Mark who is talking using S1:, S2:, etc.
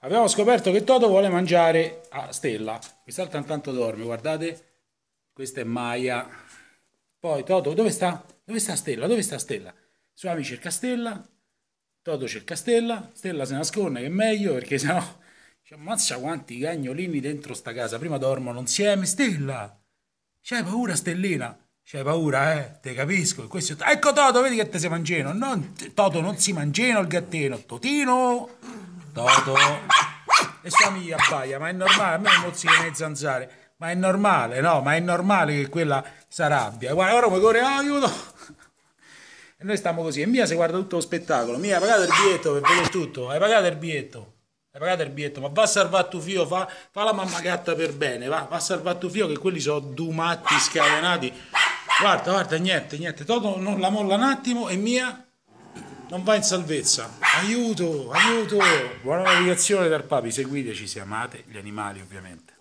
S1: Abbiamo scoperto che Toto vuole mangiare a ah, Stella. Quest'altra intanto dorme, guardate. Questa è Maya. Poi Toto, dove sta? Dove sta Stella? Dove sta Stella? Suami cerca Stella. Toto cerca Stella. Stella se nasconde che è meglio perché sennò ci ammazza quanti cagnolini dentro sta casa. Prima dormono insieme. Stella! C'hai paura, Stellina? C'hai paura, eh? Te capisco. Questo... Ecco Toto, vedi che te si mangiano. Non... Toto non si mangiano il gattino. Totino! Toto. E sua amica abbaia, ma è normale, a me emoziona le zanzare. Ma è normale, no? Ma è normale che quella si arrabbia. Guarda, ora mi corre, oh, ah, aiuto! E noi stiamo così. E Mia si guarda tutto lo spettacolo. Mia, hai pagato il biglietto per vedere tutto. Hai pagato il biglietto. Hai pagato il biglietto. Ma va a salvare tuo figlio, fa, fa, la mamma gatta per bene. Va, va a salvare tuo figlio che quelli sono due matti scatenati. Guarda, guarda, niente, niente. Toto non la molla un attimo e Mia non va in salvezza. Aiuto, aiuto! Buona navigazione dal Papi, seguiteci se amate gli animali ovviamente.